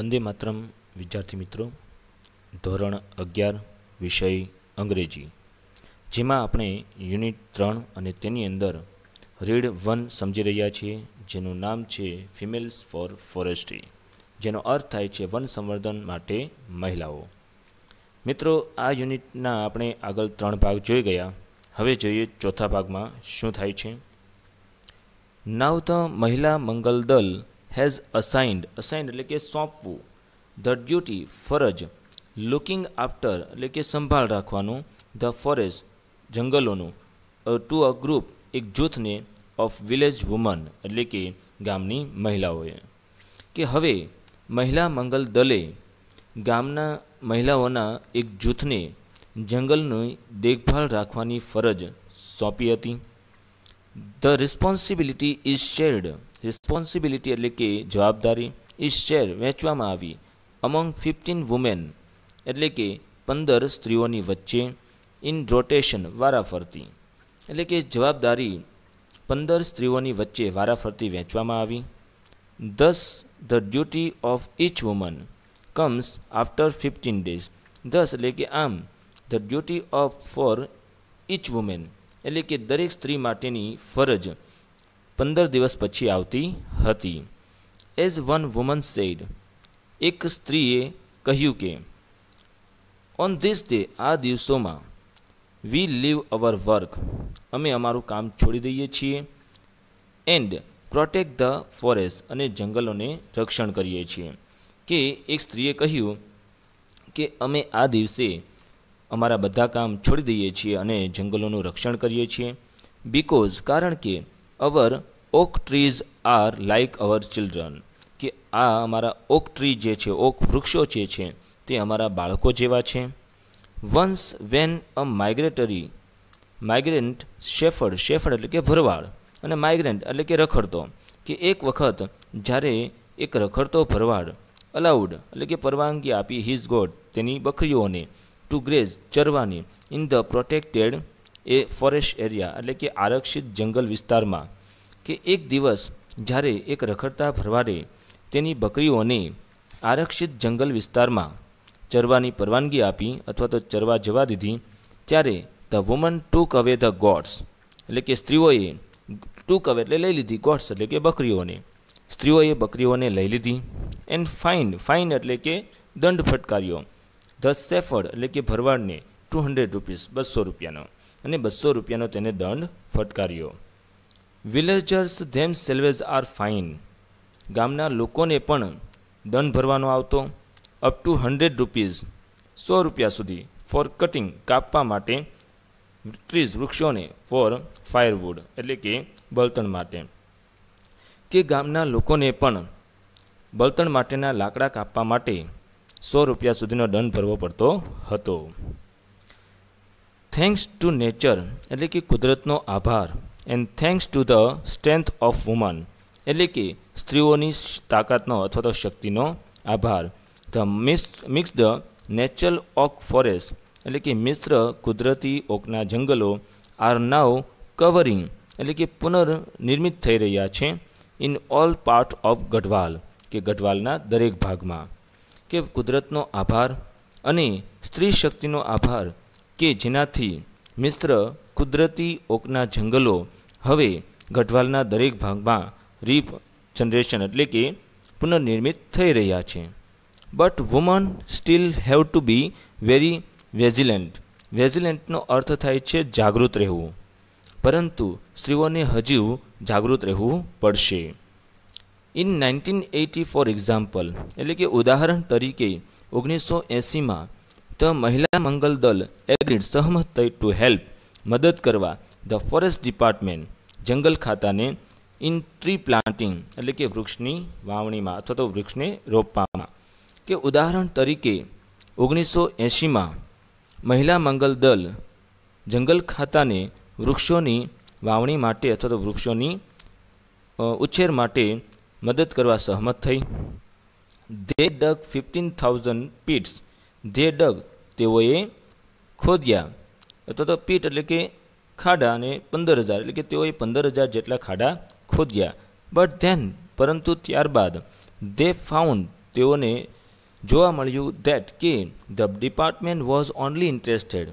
વંદે માત્રમ વિદ્યાર્થી મિત્રો ધોરણ અગિયાર વિષય અંગ્રેજી જેમાં આપણે યુનિટ ત્રણ અને તેની અંદર રીડ વન સમજી રહ્યા છીએ જેનું નામ છે ફિમેલ્સ ફોર ફોરેસ્ટ્રી જેનો અર્થ થાય છે વન સંવર્ધન માટે મહિલાઓ મિત્રો આ યુનિટના આપણે આગળ ત્રણ ભાગ જોઈ ગયા હવે જોઈએ ચોથા ભાગમાં શું થાય છે now Mahila Mangal Dal has assigned assigned એટલે કે સોંપવું ધ ડ્યુટી ફરજ લુકિંગ આફ્ટર એટલે કે સંભાળ રાખવાનું ધ ફોરેસ્ટ જંગલોનું ટુ અ ગ્રુપ એક જૂથને ઓફ વિલેજ વુમન એટલે કે ગામની મહિલાઓએ કે હવે મહિલા મંગલ દલે ગામના મહિલાઓના એક જૂથને જંગલની દેખભાળ રાખવાની ફરજ સોંપી હતી the responsibility is shared responsibility इटली के जवाबदारी इस शेयर बेचवामा आवी अमंग 15 वुमेन એટલે કે 15 સ્ત્રીઓની વચ્ચે ઇન રોટેશન વારાફરતી એટલે કે જવાબદારી 15 સ્ત્રીઓની વચ્ચે વારાફરતી વેચવામાં આવી 10 the duty of each woman comes after 15 days 10 એટલે કે આમ the duty of for each woman એટલે કે દરેક સ્ત્રી માટેની ફરજ પંદર દિવસ પછી આવતી હતી એઝ વન વુમન સેડ એક સ્ત્રીએ કહ્યું કે ઓન ધીસ ડે આ દિવસોમાં વી લીવ અવર વર્ક અમે અમારું કામ છોડી દઈએ છીએ એન્ડ પ્રોટેક્ટ ધ ફોરેસ્ટ અને જંગલોને રક્ષણ કરીએ છીએ કે એક સ્ત્રીએ કહ્યું કે અમે આ દિવસે અમારા બધા કામ છોડી દઈએ છીએ અને જંગલોનું રક્ષણ કરીએ છીએ બિકોઝ કારણ કે our oak trees are like our children કે આ અમારા ઓક ટ્રી જે છે ઓક વૃક્ષો જે છે તે અમારા બાળકો જેવા છે once when a migratory migrant shepherd shepherd એટલે કે ભરવાડ અને માઇગ્રેન્ટ એટલે કે રખડતો કે એક વખત જ્યારે એક રખડતો ભરવાડ અલાઉડ એટલે કે પરવાનગી આપી હિઝ ગોડ તેની બકરીઓને ટુ ગ્રેઝ ચરવાની in the protected a forest area એટલે કે આરક્ષિત જંગલ વિસ્તારમાં કે એક દિવસ જ્યારે એક રખડતા ભરવાડે તેની બકરીઓને આરક્ષિત જંગલ વિસ્તારમાં ચરવાની પરવાનગી આપી અથવા તો ચરવા જવા દીધી ત્યારે ધ વુમન ટુક અવે ધ ગોડ્સ એટલે કે સ્ત્રીઓએ ટુક અવે એટલે લઈ લીધી ગોડ્સ એટલે કે બકરીઓને સ્ત્રીઓએ બકરીઓને લઈ લીધી એન્ડ ફાઇન ફાઇન એટલે કે દંડ ફટકાર્યો ધ સેફર્ડ એટલે કે ભરવાડને ટુ હંડ્રેડ રૂપીસ બસો રૂપિયાનો અને બસો રૂપિયાનો તેને દંડ ફટકાર્યો villagers themselves are fine ગામના લોકોને પણ દંડ ભરવાનો આવતો અપ ટુ હંડ્રેડ રૂપીઝ સો રૂપિયા સુધી ફોર કટિંગ કાપવા માટે ત્રીસ વૃક્ષોને ફોર ફાયરવુડ એટલે કે બળતણ માટે કે ગામના લોકોને પણ બળતણ માટેના લાકડા કાપવા માટે સો રૂપિયા સુધીનો દંડ ભરવો પડતો હતો થેન્ક્સ ટુ નેચર એટલે કે કુદરતનો આભાર and thanks to the strength of woman એટલે કે સ્ત્રીઓની તાકાતનો અથવા તો શક્તિનો આભાર the mix mix the natural oak forest એટલે કે મિશ્ર કુદરતી ઓકના જંગલો આર નાવ કવરિંગ એટલે કે પુનર્નિર્મિત થઈ રહ્યા છે in all part of Garhwal કે ગઢવાલના દરેક ભાગમાં કે કુદરતનો આભાર અને સ્ત્રી શક્તિનો આભાર કે જેનાથી મિશ્ર કુદરતી ઓકના જંગલો હવે ગઢવાલના દરેક ભાગમાં રીપ જનરેશન એટલે કે પુનર્નિર્મિત થઈ રહ્યા છે but woman still have to be very vigilant વેઝિલન્ટનો અર્થ થાય છે જાગૃત રહેવું પરંતુ સ્ત્રીઓને હજી જાગૃત રહેવું પડશે in nineteen eighty four example એટલે કે ઉદાહરણ તરીકે ઓગણીસો એંસીમાં ધ મહિલા મંગલ દલ એગ્રીડ સહમત થઈ ટુ હેલ્પ મદદ કરવા ધ ફોરેસ્ટ ડિપાર્ટમેન્ટ જંગલ ખાતાને ઇન ટ્રી પ્લાન્ટિંગ એટલે કે વૃક્ષની વાવણીમાં અથવા તો વૃક્ષને રોપવામાં કે ઉદાહરણ તરીકે ઓગણીસો એંશીમાં મહિલા મંગલ દલ જંગલ ખાતાને વૃક્ષોની વાવણી માટે અથવા તો વૃક્ષોની ઉછેર માટે મદદ કરવા સહમત થઈ they dug fifteen thousand pits જે ડગ તેઓએ ખોદ્યા અથવા તો પીટ એટલે કે ખાડા અને પંદર હજાર એટલે કે તેઓએ પંદર હજાર જેટલા ખાડા ખોદ્યા બટ ધેન પરંતુ ત્યારબાદ દે ફાઉન્ડ તેઓને જોવા મળ્યું દેટ કે the department was only interested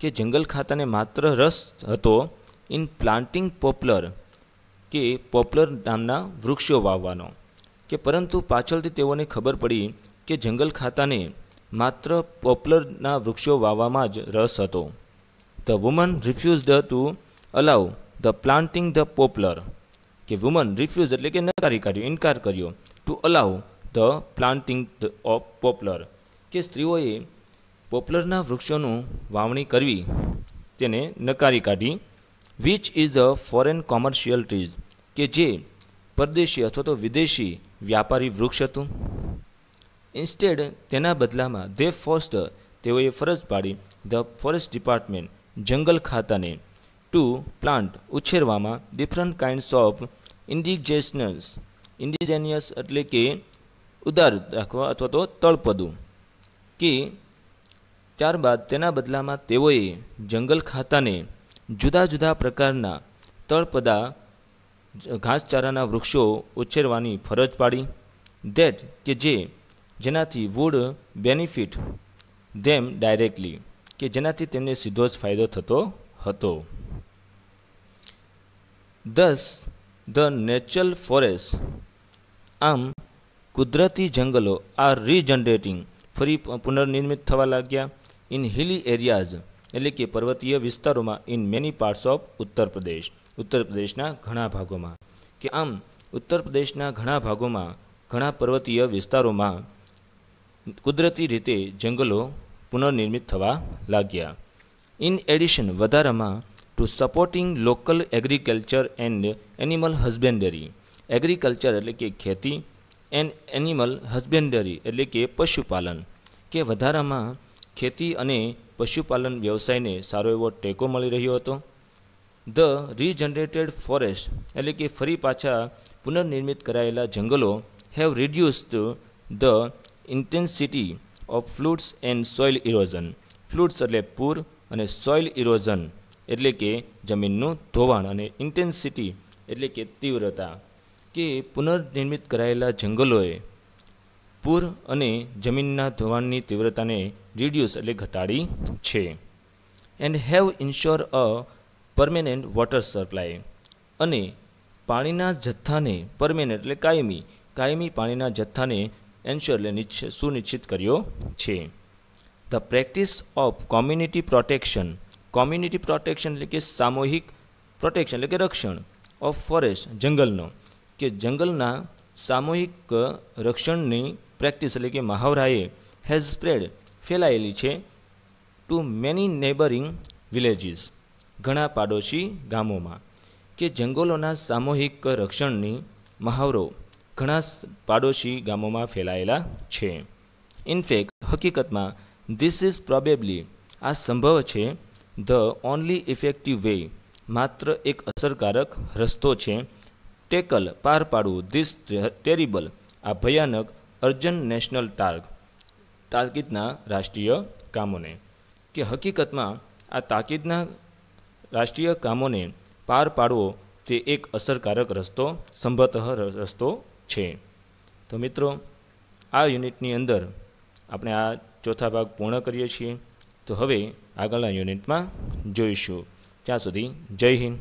કે જંગલ ખાતાને માત્ર રસ હતો ઇન પ્લાન્ટિંગ પોપ્લર કે પોપ્યુલર નામના વૃક્ષો વાવવાનો કે પરંતુ પાછળથી તેઓને ખબર પડી કે જંગલ ખાતાને માત્ર પોપ્લરના વૃક્ષો વાવવામાં જ રસ હતો the woman refused to allow the planting the poplar કે વુમન રિફ્યુઝ એટલે કે નકારી કાઢ્યો ઇન્કાર કર્યો to allow the planting the of poplar કે સ્ત્રીઓએ પોપ્લરના વૃક્ષોનું વાવણી કરવી તેને નકારી કાઢી which is a foreign commercial trees કે જે પરદેશી અથવા તો વિદેશી વ્યાપારી વૃક્ષ હતું ઇન્સ્ટેડ તેના બદલામાં ધે ફોસ્ટર તેઓએ ફરજ પાડી ધ ફોરેસ્ટ ડિપાર્ટમેન્ટ જંગલ ખાતાને ટુ પ્લાન્ટ ઉછેરવામાં different kinds of indigenous indigenous એટલે કે ઉદાર રાખવા અથવા તો તળપદું કે ત્યારબાદ તેના બદલામાં તેઓએ જંગલ ખાતાને જુદા જુદા પ્રકારના તળપદા ઘાસચારાના વૃક્ષો ઉછેરવાની ફરજ પાડી ધેટ કે જે જેનાથી વુડ બેનિફિટ ધેમ ડાયરેક્ટલી કે જેનાથી તેમને સીધો જ ફાયદો થતો હતો દસ ધ નેચરલ ફોરેસ્ટ આમ કુદરતી જંગલો આર રીજનરેટિંગ ફરી પુનર્નિર્મિત થવા લાગ્યા ઇન હિલી એરિયાઝ એટલે કે પર્વતીય વિસ્તારોમાં ઇન મેની પાર્ટ્સ ઓફ ઉત્તર પ્રદેશ ઉત્તર પ્રદેશના ઘણા ભાગોમાં કે આમ ઉત્તર પ્રદેશના ઘણા ભાગોમાં ઘણા પર્વતીય વિસ્તારોમાં કુદરતી રીતે જંગલો પુનર્નિર્મિત થવા લાગ્યા ઇન એડિશન વધારામાં to supporting local agriculture and animal husbandry agriculture એટલે કે ખેતી એન્ડ એનિમલ હસબેન્ડરી એટલે કે પશુપાલન કે વધારામાં ખેતી અને પશુપાલન વ્યવસાયને સારો એવો ટેકો મળી રહ્યો હતો ધ રીજનરેટેડ ફોરેસ્ટ એટલે કે ફરી પાછા પુનર્નિર્મિત કરાયેલા જંગલો have reduced the intensity of floods and soil erosion floods એટલે પૂર અને સોઇલ ઇરોઝન એટલે કે જમીનનું ધોવાણ અને ઇન્ટેન્સિટી એટલે કે તીવ્રતા કે પુનર્નિર્મિત કરાયેલા જંગલોએ પૂર અને જમીનના ધોવાણની તીવ્રતાને રિડ્યુસ એટલે ઘટાડી છે and have ensure a permanent water supply અને પાણીના જથ્થાને પરમેનન્ટ એટલે કાયમી કાયમી પાણીના જથ્થાને એન્શ્યોર એટલે સુનિશ્ચિત કર્યો છે the practice of community protection community protection એટલે કે સામૂહિક પ્રોટેક્શન એટલે કે રક્ષણ ઓફ ફોરેસ્ટ જંગલનો કે જંગલના સામૂહિક રક્ષણની પ્રેક્ટિસ એટલે કે મહાવરાએ હેઝ સ્પ્રેડ ફેલાયેલી છે ટુ મેની નેબરિંગ વિલેજીસ ઘણા પાડોશી ગામોમાં કે જંગલોના સામૂહિક રક્ષણની મહાવરો ઘણા પાડોશી ગામોમાં ફેલાયેલા છે ઇનફેક્ટ હકીકતમાં ધીસ ઇઝ પ્રોબેબલી આ સંભવ છે ધ ઓનલી ઇફેક્ટિવ વે માત્ર એક અસરકારક રસ્તો છે ટેકલ પાર પાડવું ધીસ ટેરિબલ આ ભયાનક અર્જન નેશનલ ટાર્ગ તાકીદના રાષ્ટ્રીય કામોને કે હકીકતમાં આ તાકીદના રાષ્ટ્રીય કામોને પાર પાડવો તે એક અસરકારક રસ્તો સંભવતઃ રસ્તો છે તો મિત્રો આ યુનિટની અંદર આપણે આ ચોથા ભાગ પૂર્ણ કરીએ છીએ તો હવે આગળના યુનિટમાં જોઈશું ત્યાં સુધી જય હિન્દ